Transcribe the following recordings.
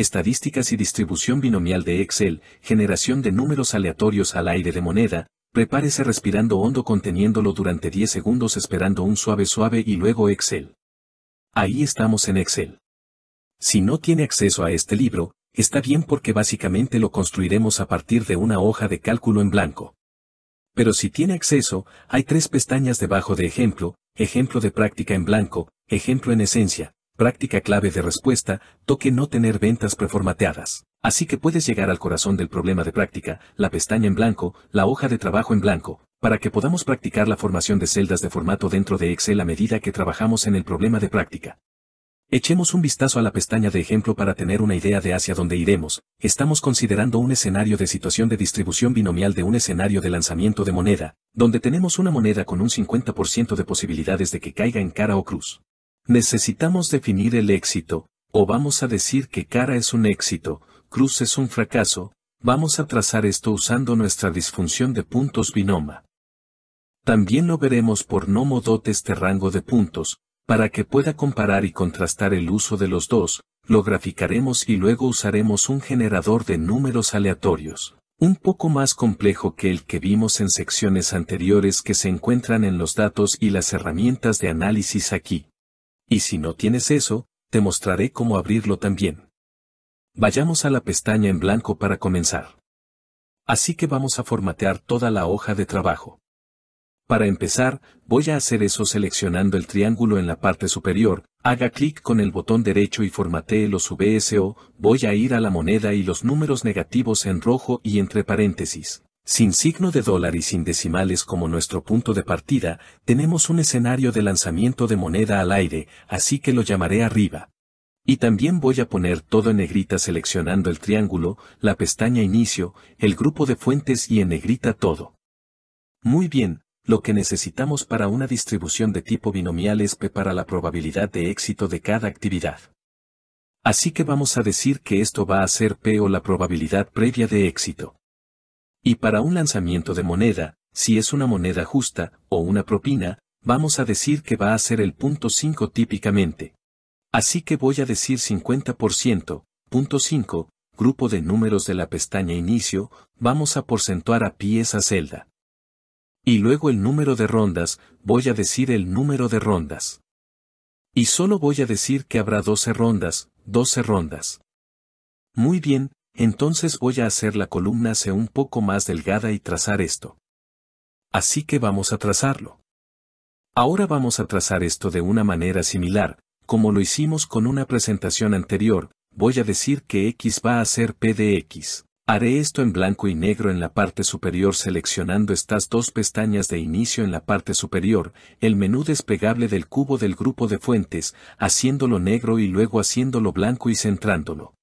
estadísticas y distribución binomial de Excel, generación de números aleatorios al aire de moneda, prepárese respirando hondo conteniéndolo durante 10 segundos esperando un suave suave y luego Excel. Ahí estamos en Excel. Si no tiene acceso a este libro, está bien porque básicamente lo construiremos a partir de una hoja de cálculo en blanco. Pero si tiene acceso, hay tres pestañas debajo de ejemplo, ejemplo de práctica en blanco, ejemplo en esencia, práctica clave de respuesta, toque no tener ventas preformateadas. Así que puedes llegar al corazón del problema de práctica, la pestaña en blanco, la hoja de trabajo en blanco, para que podamos practicar la formación de celdas de formato dentro de Excel a medida que trabajamos en el problema de práctica. Echemos un vistazo a la pestaña de ejemplo para tener una idea de hacia dónde iremos. Estamos considerando un escenario de situación de distribución binomial de un escenario de lanzamiento de moneda, donde tenemos una moneda con un 50% de posibilidades de que caiga en cara o cruz. Necesitamos definir el éxito, o vamos a decir que cara es un éxito, cruz es un fracaso, vamos a trazar esto usando nuestra disfunción de puntos binoma. También lo veremos por no dot este rango de puntos, para que pueda comparar y contrastar el uso de los dos, lo graficaremos y luego usaremos un generador de números aleatorios, un poco más complejo que el que vimos en secciones anteriores que se encuentran en los datos y las herramientas de análisis aquí. Y si no tienes eso, te mostraré cómo abrirlo también. Vayamos a la pestaña en blanco para comenzar. Así que vamos a formatear toda la hoja de trabajo. Para empezar, voy a hacer eso seleccionando el triángulo en la parte superior, haga clic con el botón derecho y formatee los VSO, voy a ir a la moneda y los números negativos en rojo y entre paréntesis. Sin signo de dólar y sin decimales como nuestro punto de partida, tenemos un escenario de lanzamiento de moneda al aire, así que lo llamaré arriba. Y también voy a poner todo en negrita seleccionando el triángulo, la pestaña inicio, el grupo de fuentes y en negrita todo. Muy bien, lo que necesitamos para una distribución de tipo binomial es P para la probabilidad de éxito de cada actividad. Así que vamos a decir que esto va a ser P o la probabilidad previa de éxito. Y para un lanzamiento de moneda, si es una moneda justa, o una propina, vamos a decir que va a ser el punto 5 típicamente. Así que voy a decir 50%, punto 5, grupo de números de la pestaña inicio, vamos a porcentuar a pie esa celda. Y luego el número de rondas, voy a decir el número de rondas. Y solo voy a decir que habrá 12 rondas, 12 rondas. Muy bien, entonces voy a hacer la columna C un poco más delgada y trazar esto. Así que vamos a trazarlo. Ahora vamos a trazar esto de una manera similar, como lo hicimos con una presentación anterior, voy a decir que X va a ser P de X. Haré esto en blanco y negro en la parte superior seleccionando estas dos pestañas de inicio en la parte superior, el menú despegable del cubo del grupo de fuentes, haciéndolo negro y luego haciéndolo blanco y centrándolo.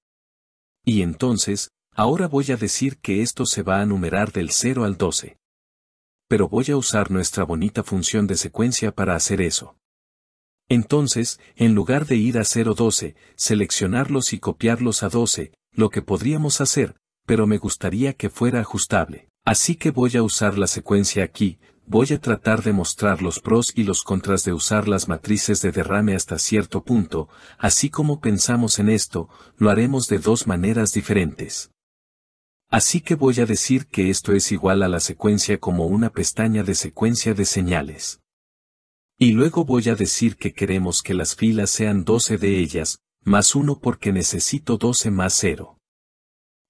Y entonces, ahora voy a decir que esto se va a numerar del 0 al 12. Pero voy a usar nuestra bonita función de secuencia para hacer eso. Entonces, en lugar de ir a 0 12, seleccionarlos y copiarlos a 12, lo que podríamos hacer, pero me gustaría que fuera ajustable. Así que voy a usar la secuencia aquí, voy a tratar de mostrar los pros y los contras de usar las matrices de derrame hasta cierto punto, así como pensamos en esto, lo haremos de dos maneras diferentes. Así que voy a decir que esto es igual a la secuencia como una pestaña de secuencia de señales. Y luego voy a decir que queremos que las filas sean 12 de ellas, más 1 porque necesito 12 más 0.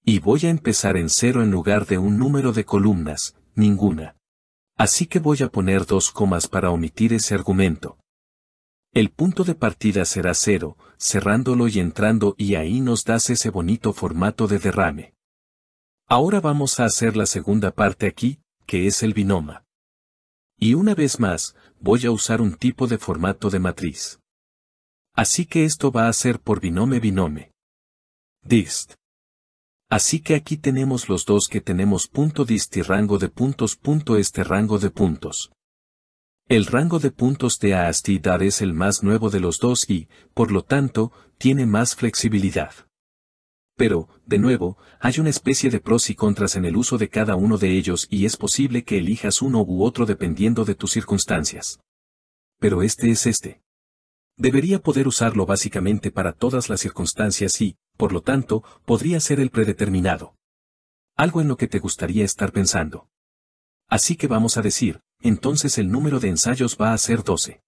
Y voy a empezar en 0 en lugar de un número de columnas, ninguna. Así que voy a poner dos comas para omitir ese argumento. El punto de partida será cero, cerrándolo y entrando y ahí nos das ese bonito formato de derrame. Ahora vamos a hacer la segunda parte aquí, que es el binoma. Y una vez más, voy a usar un tipo de formato de matriz. Así que esto va a ser por binome binome. Dist. Así que aquí tenemos los dos que tenemos punto dist y rango de puntos punto este rango de puntos. El rango de puntos de Aastidad es el más nuevo de los dos y, por lo tanto, tiene más flexibilidad. Pero, de nuevo, hay una especie de pros y contras en el uso de cada uno de ellos y es posible que elijas uno u otro dependiendo de tus circunstancias. Pero este es este. Debería poder usarlo básicamente para todas las circunstancias y, por lo tanto, podría ser el predeterminado. Algo en lo que te gustaría estar pensando. Así que vamos a decir, entonces el número de ensayos va a ser 12.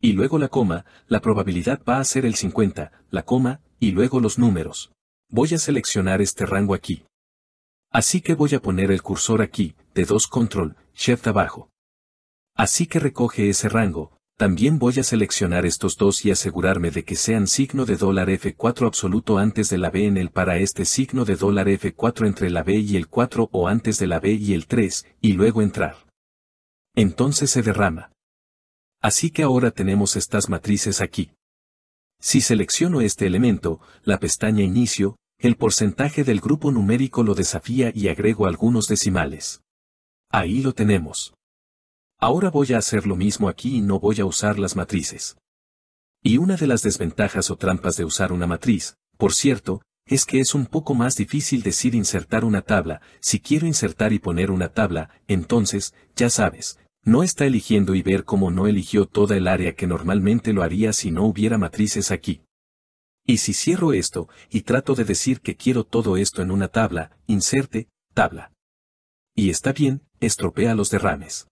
Y luego la coma, la probabilidad va a ser el 50, la coma, y luego los números. Voy a seleccionar este rango aquí. Así que voy a poner el cursor aquí, de 2 control, shift abajo. Así que recoge ese rango, también voy a seleccionar estos dos y asegurarme de que sean signo de dólar F4 absoluto antes de la B en el para este signo de dólar F4 entre la B y el 4 o antes de la B y el 3, y luego entrar. Entonces se derrama. Así que ahora tenemos estas matrices aquí. Si selecciono este elemento, la pestaña Inicio, el porcentaje del grupo numérico lo desafía y agrego algunos decimales. Ahí lo tenemos. Ahora voy a hacer lo mismo aquí y no voy a usar las matrices. Y una de las desventajas o trampas de usar una matriz, por cierto, es que es un poco más difícil decir insertar una tabla, si quiero insertar y poner una tabla, entonces, ya sabes, no está eligiendo y ver cómo no eligió toda el área que normalmente lo haría si no hubiera matrices aquí. Y si cierro esto, y trato de decir que quiero todo esto en una tabla, inserte, tabla. Y está bien, estropea los derrames.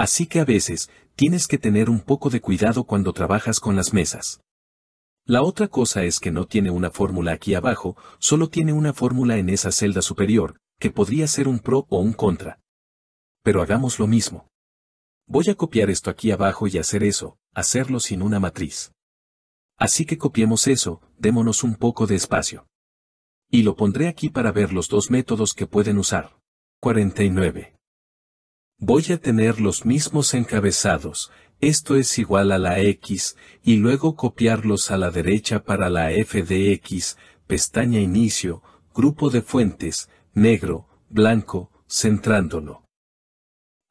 Así que a veces, tienes que tener un poco de cuidado cuando trabajas con las mesas. La otra cosa es que no tiene una fórmula aquí abajo, solo tiene una fórmula en esa celda superior, que podría ser un pro o un contra. Pero hagamos lo mismo. Voy a copiar esto aquí abajo y hacer eso, hacerlo sin una matriz. Así que copiemos eso, démonos un poco de espacio. Y lo pondré aquí para ver los dos métodos que pueden usar. 49 voy a tener los mismos encabezados, esto es igual a la X, y luego copiarlos a la derecha para la F de X, pestaña inicio, grupo de fuentes, negro, blanco, centrándolo.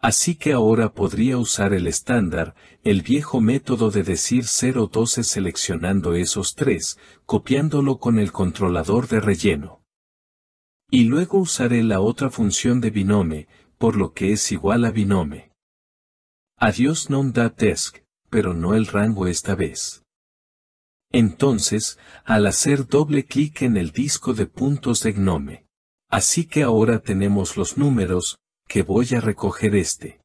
Así que ahora podría usar el estándar, el viejo método de decir 012 seleccionando esos tres, copiándolo con el controlador de relleno. Y luego usaré la otra función de binome, por lo que es igual a binome. Adiós non da pero no el rango esta vez. Entonces, al hacer doble clic en el disco de puntos de GNOME. Así que ahora tenemos los números, que voy a recoger este.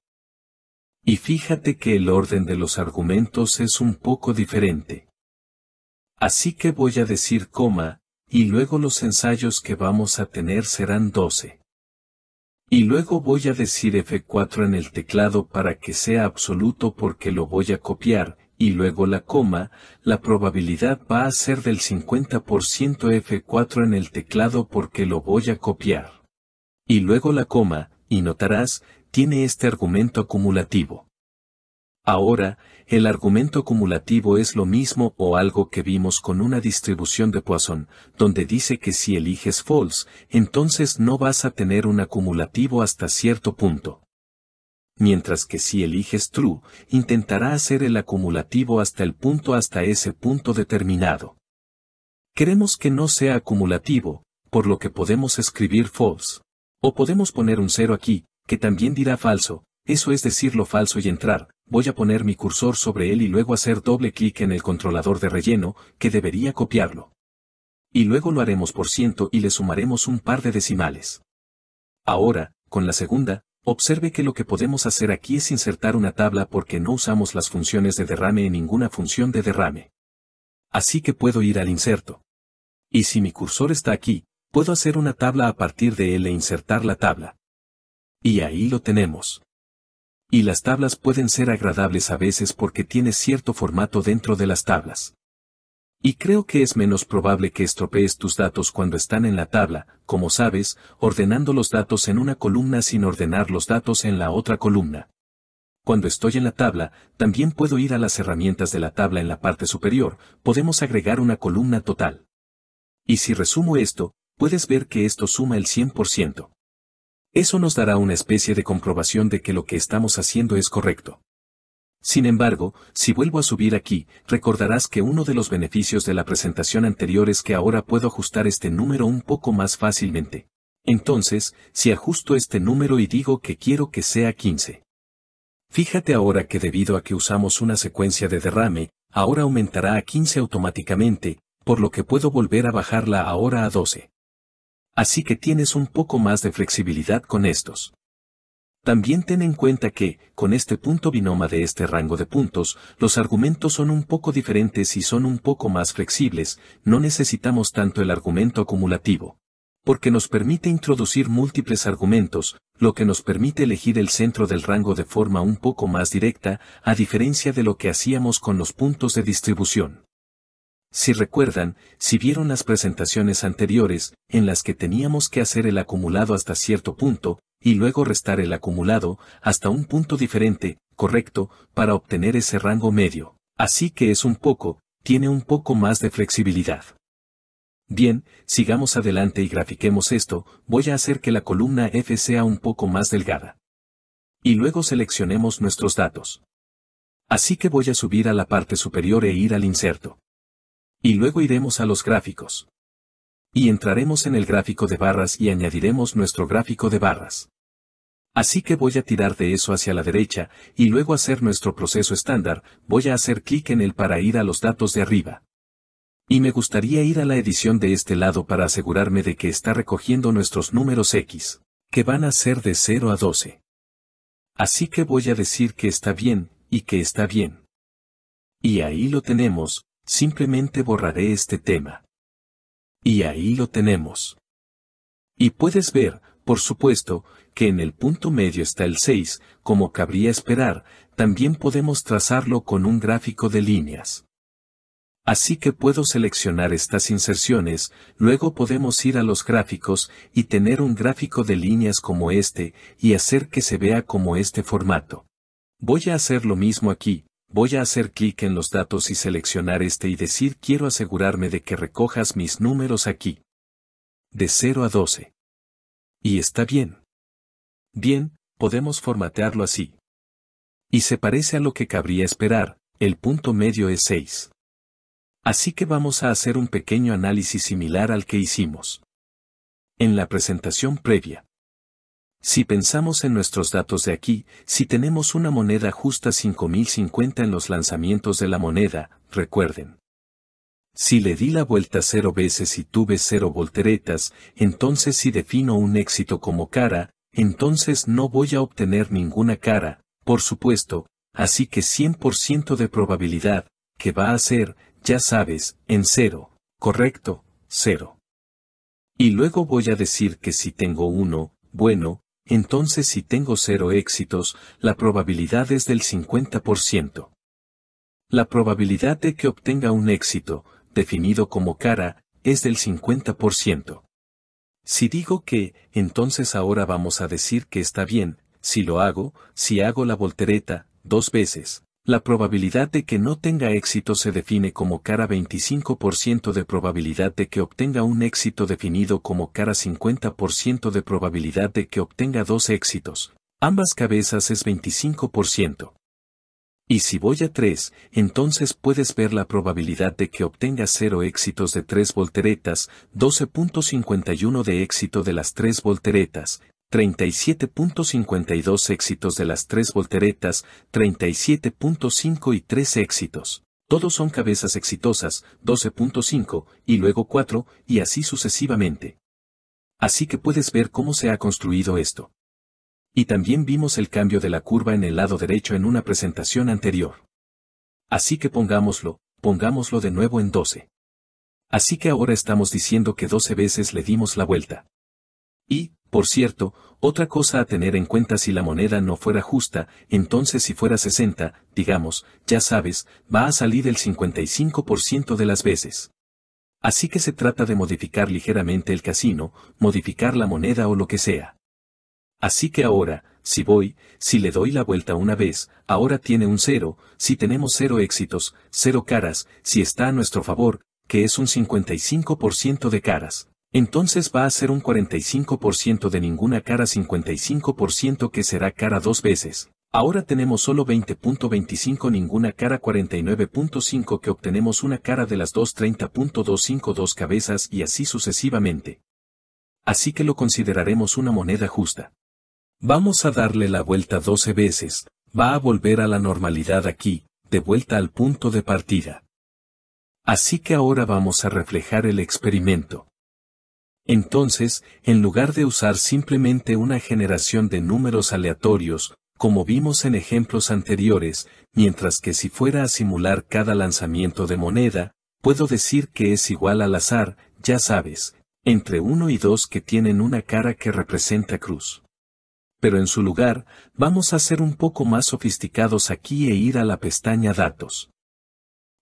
Y fíjate que el orden de los argumentos es un poco diferente. Así que voy a decir coma, y luego los ensayos que vamos a tener serán 12. Y luego voy a decir F4 en el teclado para que sea absoluto porque lo voy a copiar, y luego la coma, la probabilidad va a ser del 50% F4 en el teclado porque lo voy a copiar. Y luego la coma, y notarás, tiene este argumento acumulativo. Ahora, el argumento acumulativo es lo mismo o algo que vimos con una distribución de Poisson, donde dice que si eliges false, entonces no vas a tener un acumulativo hasta cierto punto. Mientras que si eliges true, intentará hacer el acumulativo hasta el punto hasta ese punto determinado. Queremos que no sea acumulativo, por lo que podemos escribir false. O podemos poner un cero aquí, que también dirá falso, eso es decirlo falso y entrar, voy a poner mi cursor sobre él y luego hacer doble clic en el controlador de relleno, que debería copiarlo. Y luego lo haremos por ciento y le sumaremos un par de decimales. Ahora, con la segunda, observe que lo que podemos hacer aquí es insertar una tabla porque no usamos las funciones de derrame en ninguna función de derrame. Así que puedo ir al inserto. Y si mi cursor está aquí, puedo hacer una tabla a partir de él e insertar la tabla. Y ahí lo tenemos. Y las tablas pueden ser agradables a veces porque tiene cierto formato dentro de las tablas. Y creo que es menos probable que estropees tus datos cuando están en la tabla, como sabes, ordenando los datos en una columna sin ordenar los datos en la otra columna. Cuando estoy en la tabla, también puedo ir a las herramientas de la tabla en la parte superior, podemos agregar una columna total. Y si resumo esto, puedes ver que esto suma el 100%. Eso nos dará una especie de comprobación de que lo que estamos haciendo es correcto. Sin embargo, si vuelvo a subir aquí, recordarás que uno de los beneficios de la presentación anterior es que ahora puedo ajustar este número un poco más fácilmente. Entonces, si ajusto este número y digo que quiero que sea 15. Fíjate ahora que debido a que usamos una secuencia de derrame, ahora aumentará a 15 automáticamente, por lo que puedo volver a bajarla ahora a 12 así que tienes un poco más de flexibilidad con estos. También ten en cuenta que, con este punto binoma de este rango de puntos, los argumentos son un poco diferentes y son un poco más flexibles, no necesitamos tanto el argumento acumulativo. Porque nos permite introducir múltiples argumentos, lo que nos permite elegir el centro del rango de forma un poco más directa, a diferencia de lo que hacíamos con los puntos de distribución. Si recuerdan, si vieron las presentaciones anteriores, en las que teníamos que hacer el acumulado hasta cierto punto, y luego restar el acumulado, hasta un punto diferente, correcto, para obtener ese rango medio. Así que es un poco, tiene un poco más de flexibilidad. Bien, sigamos adelante y grafiquemos esto, voy a hacer que la columna F sea un poco más delgada. Y luego seleccionemos nuestros datos. Así que voy a subir a la parte superior e ir al inserto. Y luego iremos a los gráficos. Y entraremos en el gráfico de barras y añadiremos nuestro gráfico de barras. Así que voy a tirar de eso hacia la derecha, y luego hacer nuestro proceso estándar, voy a hacer clic en él para ir a los datos de arriba. Y me gustaría ir a la edición de este lado para asegurarme de que está recogiendo nuestros números X, que van a ser de 0 a 12. Así que voy a decir que está bien, y que está bien. Y ahí lo tenemos, simplemente borraré este tema. Y ahí lo tenemos. Y puedes ver, por supuesto, que en el punto medio está el 6, como cabría esperar, también podemos trazarlo con un gráfico de líneas. Así que puedo seleccionar estas inserciones, luego podemos ir a los gráficos y tener un gráfico de líneas como este y hacer que se vea como este formato. Voy a hacer lo mismo aquí, voy a hacer clic en los datos y seleccionar este y decir quiero asegurarme de que recojas mis números aquí. De 0 a 12. Y está bien. Bien, podemos formatearlo así. Y se parece a lo que cabría esperar, el punto medio es 6. Así que vamos a hacer un pequeño análisis similar al que hicimos. En la presentación previa. Si pensamos en nuestros datos de aquí, si tenemos una moneda justa 5050 en los lanzamientos de la moneda, recuerden. Si le di la vuelta cero veces y tuve cero volteretas, entonces si defino un éxito como cara, entonces no voy a obtener ninguna cara, por supuesto, así que 100% de probabilidad, que va a ser, ya sabes, en cero, correcto, cero. Y luego voy a decir que si tengo uno, bueno, entonces si tengo cero éxitos, la probabilidad es del 50%. La probabilidad de que obtenga un éxito, definido como cara, es del 50%. Si digo que, entonces ahora vamos a decir que está bien, si lo hago, si hago la voltereta, dos veces, la probabilidad de que no tenga éxito se define como cara 25% de probabilidad de que obtenga un éxito definido como cara 50% de probabilidad de que obtenga dos éxitos. Ambas cabezas es 25%. Y si voy a 3, entonces puedes ver la probabilidad de que obtenga 0 éxitos de 3 volteretas, 12.51 de éxito de las 3 volteretas, 37.52 éxitos de las tres volteretas, 37.5 y 3 éxitos. Todos son cabezas exitosas, 12.5, y luego 4, y así sucesivamente. Así que puedes ver cómo se ha construido esto. Y también vimos el cambio de la curva en el lado derecho en una presentación anterior. Así que pongámoslo, pongámoslo de nuevo en 12. Así que ahora estamos diciendo que 12 veces le dimos la vuelta. Y, por cierto, otra cosa a tener en cuenta si la moneda no fuera justa, entonces si fuera 60, digamos, ya sabes, va a salir el 55% de las veces. Así que se trata de modificar ligeramente el casino, modificar la moneda o lo que sea. Así que ahora, si voy, si le doy la vuelta una vez, ahora tiene un cero, si tenemos cero éxitos, cero caras, si está a nuestro favor, que es un 55% de caras. Entonces va a ser un 45% de ninguna cara 55% que será cara dos veces. Ahora tenemos solo 20.25 ninguna cara 49.5 que obtenemos una cara de las dos 30.25 dos cabezas y así sucesivamente. Así que lo consideraremos una moneda justa. Vamos a darle la vuelta 12 veces, va a volver a la normalidad aquí, de vuelta al punto de partida. Así que ahora vamos a reflejar el experimento. Entonces, en lugar de usar simplemente una generación de números aleatorios, como vimos en ejemplos anteriores, mientras que si fuera a simular cada lanzamiento de moneda, puedo decir que es igual al azar, ya sabes, entre uno y dos que tienen una cara que representa cruz. Pero en su lugar, vamos a ser un poco más sofisticados aquí e ir a la pestaña Datos.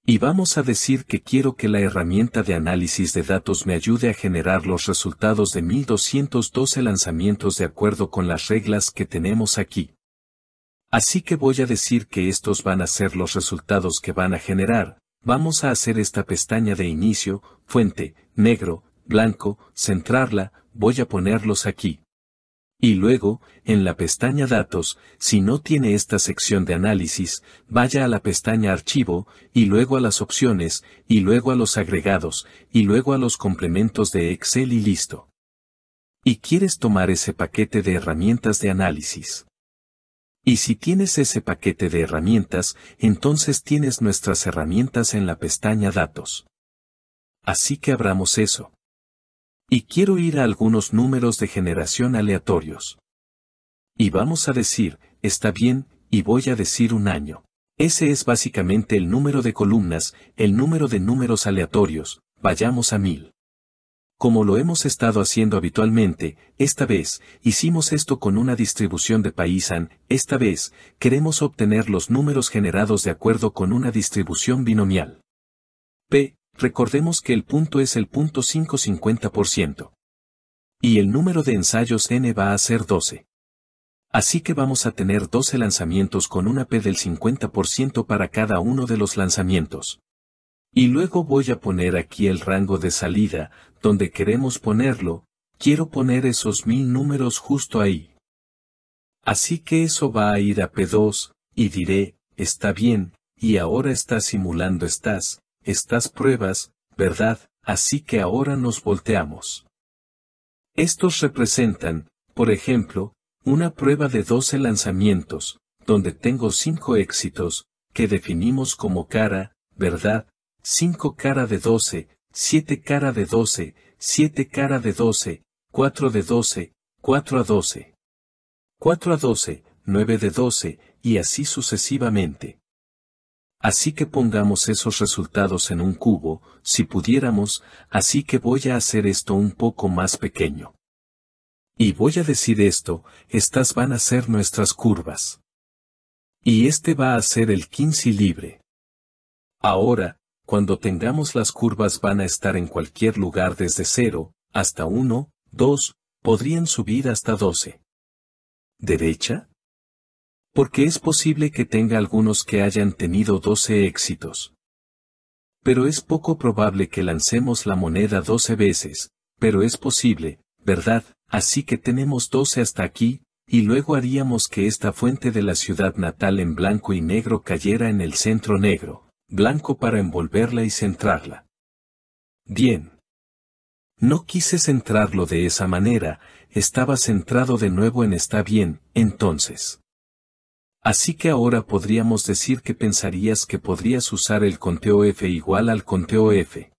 Y vamos a decir que quiero que la herramienta de análisis de datos me ayude a generar los resultados de 1212 lanzamientos de acuerdo con las reglas que tenemos aquí. Así que voy a decir que estos van a ser los resultados que van a generar. Vamos a hacer esta pestaña de inicio, fuente, negro, blanco, centrarla, voy a ponerlos aquí. Y luego, en la pestaña Datos, si no tiene esta sección de análisis, vaya a la pestaña Archivo, y luego a las opciones, y luego a los agregados, y luego a los complementos de Excel y listo. Y quieres tomar ese paquete de herramientas de análisis. Y si tienes ese paquete de herramientas, entonces tienes nuestras herramientas en la pestaña Datos. Así que abramos eso. Y quiero ir a algunos números de generación aleatorios. Y vamos a decir, está bien, y voy a decir un año. Ese es básicamente el número de columnas, el número de números aleatorios, vayamos a mil. Como lo hemos estado haciendo habitualmente, esta vez, hicimos esto con una distribución de paisan, esta vez, queremos obtener los números generados de acuerdo con una distribución binomial. P Recordemos que el punto es el punto Y el número de ensayos n va a ser 12. Así que vamos a tener 12 lanzamientos con una P del 50% para cada uno de los lanzamientos. Y luego voy a poner aquí el rango de salida, donde queremos ponerlo, quiero poner esos mil números justo ahí. Así que eso va a ir a P2, y diré, está bien, y ahora está simulando estás, estas pruebas, ¿verdad? Así que ahora nos volteamos. Estos representan, por ejemplo, una prueba de 12 lanzamientos, donde tengo 5 éxitos, que definimos como cara, ¿verdad? 5 cara de 12, 7 cara de 12, 7 cara de 12, 4 de 12, 4 a 12. 4 a 12, 9 de 12, y así sucesivamente. Así que pongamos esos resultados en un cubo, si pudiéramos, así que voy a hacer esto un poco más pequeño. Y voy a decir esto, estas van a ser nuestras curvas. Y este va a ser el 15 libre. Ahora, cuando tengamos las curvas van a estar en cualquier lugar desde 0, hasta 1, 2, podrían subir hasta 12. ¿Derecha? Porque es posible que tenga algunos que hayan tenido doce éxitos. Pero es poco probable que lancemos la moneda 12 veces, pero es posible, ¿verdad? Así que tenemos 12 hasta aquí, y luego haríamos que esta fuente de la ciudad natal en blanco y negro cayera en el centro negro, blanco para envolverla y centrarla. Bien. No quise centrarlo de esa manera, estaba centrado de nuevo en está bien, entonces. Así que ahora podríamos decir que pensarías que podrías usar el conteo F igual al conteo F.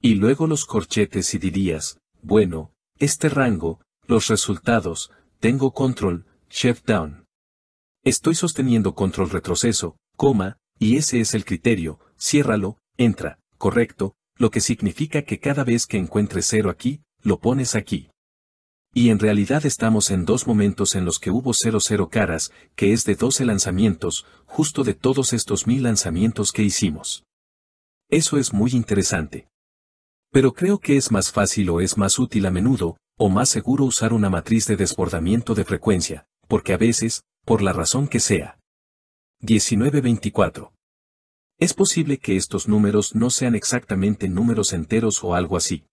Y luego los corchetes y dirías, bueno, este rango, los resultados, tengo control, shift down. Estoy sosteniendo control retroceso, coma, y ese es el criterio, ciérralo, entra, correcto, lo que significa que cada vez que encuentres cero aquí, lo pones aquí. Y en realidad estamos en dos momentos en los que hubo 00 caras, que es de 12 lanzamientos, justo de todos estos mil lanzamientos que hicimos. Eso es muy interesante. Pero creo que es más fácil o es más útil a menudo, o más seguro usar una matriz de desbordamiento de frecuencia, porque a veces, por la razón que sea. 1924. Es posible que estos números no sean exactamente números enteros o algo así.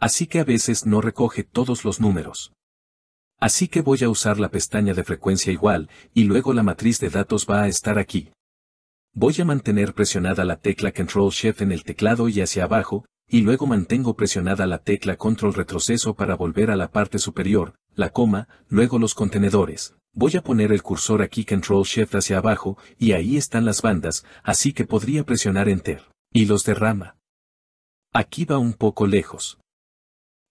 Así que a veces no recoge todos los números. Así que voy a usar la pestaña de frecuencia igual, y luego la matriz de datos va a estar aquí. Voy a mantener presionada la tecla Control Shift en el teclado y hacia abajo, y luego mantengo presionada la tecla Control Retroceso para volver a la parte superior, la coma, luego los contenedores. Voy a poner el cursor aquí Control Shift hacia abajo, y ahí están las bandas, así que podría presionar Enter. Y los derrama. Aquí va un poco lejos.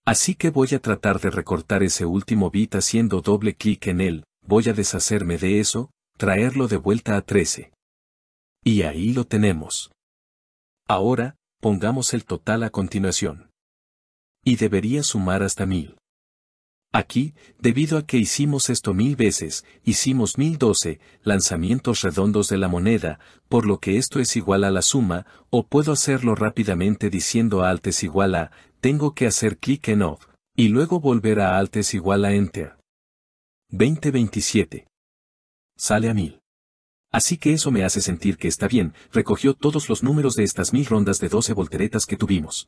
Así que voy a tratar de recortar ese último bit haciendo doble clic en él, voy a deshacerme de eso, traerlo de vuelta a 13. Y ahí lo tenemos. Ahora, pongamos el total a continuación. Y debería sumar hasta 1000. Aquí, debido a que hicimos esto mil veces, hicimos mil doce lanzamientos redondos de la moneda, por lo que esto es igual a la suma, o puedo hacerlo rápidamente diciendo alt es igual a, tengo que hacer clic en off, y luego volver a alt es igual a enter. 2027. Sale a mil. Así que eso me hace sentir que está bien, recogió todos los números de estas mil rondas de doce volteretas que tuvimos.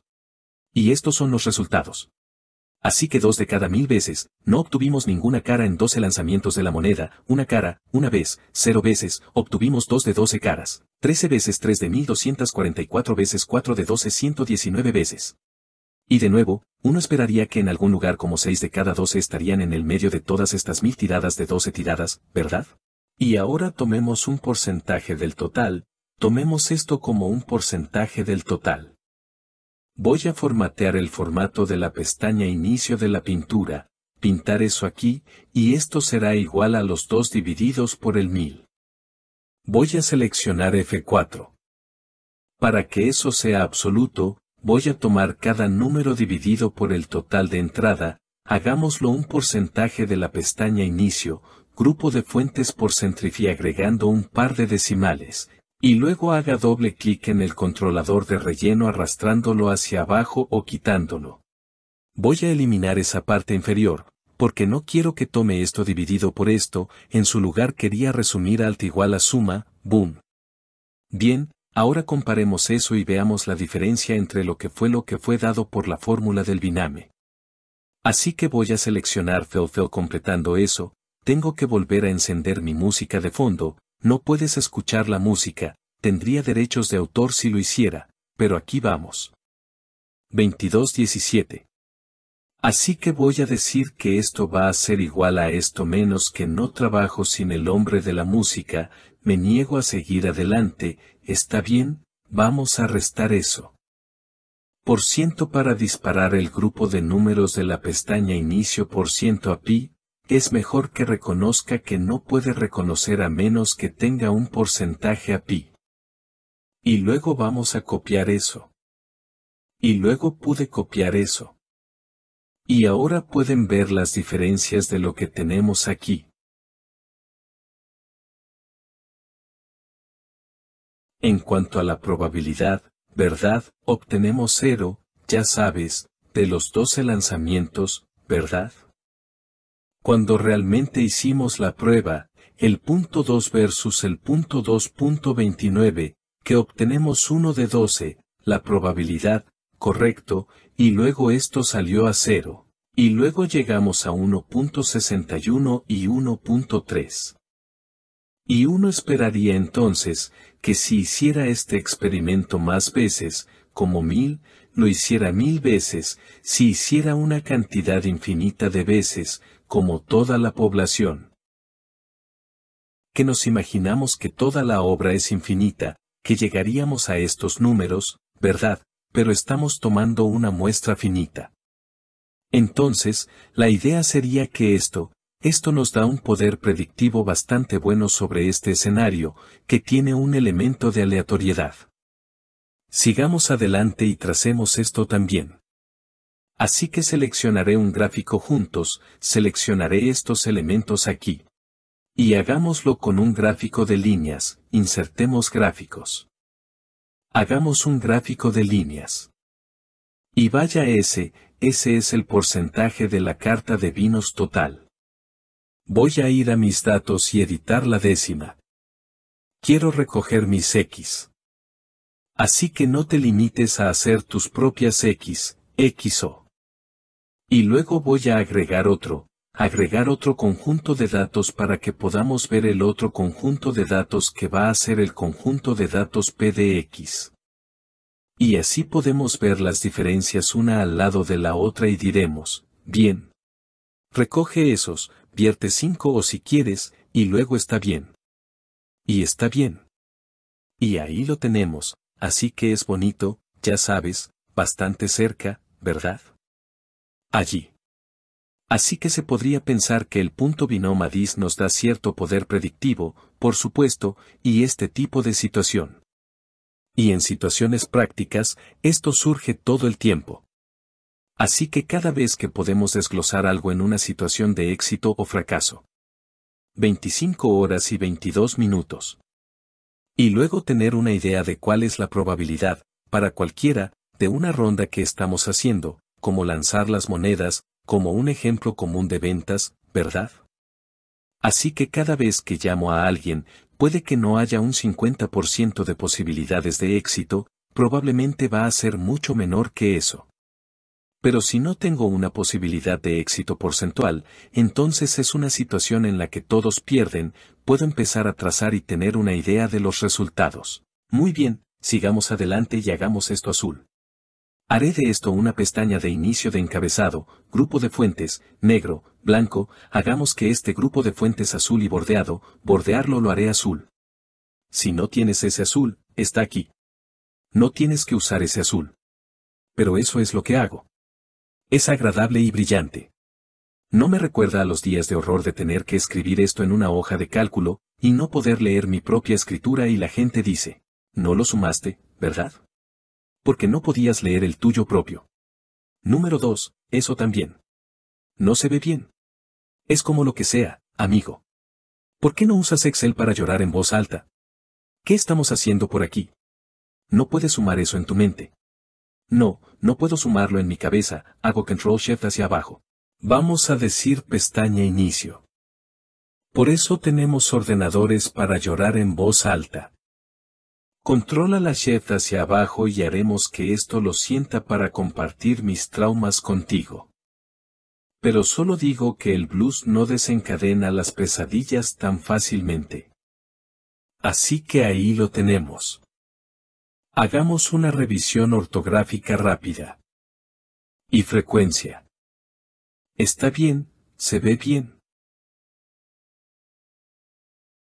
Y estos son los resultados. Así que dos de cada mil veces, no obtuvimos ninguna cara en 12 lanzamientos de la moneda, una cara, una vez, cero veces, obtuvimos dos de 12 caras, 13 veces 3 de 1244 veces 4 de 12 119 veces. Y de nuevo, uno esperaría que en algún lugar como seis de cada 12 estarían en el medio de todas estas mil tiradas de 12 tiradas, ¿verdad? Y ahora tomemos un porcentaje del total, tomemos esto como un porcentaje del total. Voy a formatear el formato de la pestaña inicio de la pintura, pintar eso aquí, y esto será igual a los dos divididos por el 1000. Voy a seleccionar F4. Para que eso sea absoluto, voy a tomar cada número dividido por el total de entrada, hagámoslo un porcentaje de la pestaña inicio, grupo de fuentes por centrifí agregando un par de decimales, y luego haga doble clic en el controlador de relleno arrastrándolo hacia abajo o quitándolo. Voy a eliminar esa parte inferior, porque no quiero que tome esto dividido por esto, en su lugar quería resumir alt igual a suma, boom. Bien, ahora comparemos eso y veamos la diferencia entre lo que fue lo que fue dado por la fórmula del biname. Así que voy a seleccionar feo feo completando eso, tengo que volver a encender mi música de fondo, no puedes escuchar la música, tendría derechos de autor si lo hiciera, pero aquí vamos. 22.17. Así que voy a decir que esto va a ser igual a esto menos que no trabajo sin el hombre de la música, me niego a seguir adelante, está bien, vamos a restar eso. Por ciento para disparar el grupo de números de la pestaña inicio por ciento a pi, es mejor que reconozca que no puede reconocer a menos que tenga un porcentaje a pi. Y luego vamos a copiar eso. Y luego pude copiar eso. Y ahora pueden ver las diferencias de lo que tenemos aquí. En cuanto a la probabilidad, ¿verdad? Obtenemos cero, ya sabes, de los 12 lanzamientos, ¿verdad? Cuando realmente hicimos la prueba, el punto 2 versus el punto 2.29, que obtenemos 1 de 12, la probabilidad, correcto, y luego esto salió a 0. Y luego llegamos a 1.61 y 1.3. Y uno esperaría entonces que si hiciera este experimento más veces, como mil, lo hiciera mil veces, si hiciera una cantidad infinita de veces, como toda la población. Que nos imaginamos que toda la obra es infinita, que llegaríamos a estos números, ¿verdad? Pero estamos tomando una muestra finita. Entonces, la idea sería que esto, esto nos da un poder predictivo bastante bueno sobre este escenario, que tiene un elemento de aleatoriedad. Sigamos adelante y tracemos esto también. Así que seleccionaré un gráfico juntos, seleccionaré estos elementos aquí. Y hagámoslo con un gráfico de líneas, insertemos gráficos. Hagamos un gráfico de líneas. Y vaya ese, ese es el porcentaje de la carta de vinos total. Voy a ir a mis datos y editar la décima. Quiero recoger mis X. Así que no te limites a hacer tus propias X, X y luego voy a agregar otro, agregar otro conjunto de datos para que podamos ver el otro conjunto de datos que va a ser el conjunto de datos PDX. Y así podemos ver las diferencias una al lado de la otra y diremos, bien. Recoge esos, vierte cinco o si quieres, y luego está bien. Y está bien. Y ahí lo tenemos, así que es bonito, ya sabes, bastante cerca, ¿verdad? allí. Así que se podría pensar que el punto binomadís nos da cierto poder predictivo, por supuesto, y este tipo de situación. Y en situaciones prácticas, esto surge todo el tiempo. Así que cada vez que podemos desglosar algo en una situación de éxito o fracaso. 25 horas y 22 minutos. Y luego tener una idea de cuál es la probabilidad, para cualquiera, de una ronda que estamos haciendo, como lanzar las monedas, como un ejemplo común de ventas, ¿verdad? Así que cada vez que llamo a alguien, puede que no haya un 50% de posibilidades de éxito, probablemente va a ser mucho menor que eso. Pero si no tengo una posibilidad de éxito porcentual, entonces es una situación en la que todos pierden, puedo empezar a trazar y tener una idea de los resultados. Muy bien, sigamos adelante y hagamos esto azul. Haré de esto una pestaña de inicio de encabezado, grupo de fuentes, negro, blanco, hagamos que este grupo de fuentes azul y bordeado, bordearlo lo haré azul. Si no tienes ese azul, está aquí. No tienes que usar ese azul. Pero eso es lo que hago. Es agradable y brillante. No me recuerda a los días de horror de tener que escribir esto en una hoja de cálculo, y no poder leer mi propia escritura y la gente dice, no lo sumaste, ¿verdad? porque no podías leer el tuyo propio. Número 2. Eso también. No se ve bien. Es como lo que sea, amigo. ¿Por qué no usas Excel para llorar en voz alta? ¿Qué estamos haciendo por aquí? No puedes sumar eso en tu mente. No, no puedo sumarlo en mi cabeza, hago control shift hacia abajo. Vamos a decir pestaña inicio. Por eso tenemos ordenadores para llorar en voz alta. Controla la chef hacia abajo y haremos que esto lo sienta para compartir mis traumas contigo. Pero solo digo que el blues no desencadena las pesadillas tan fácilmente. Así que ahí lo tenemos. Hagamos una revisión ortográfica rápida. Y frecuencia. Está bien, se ve bien.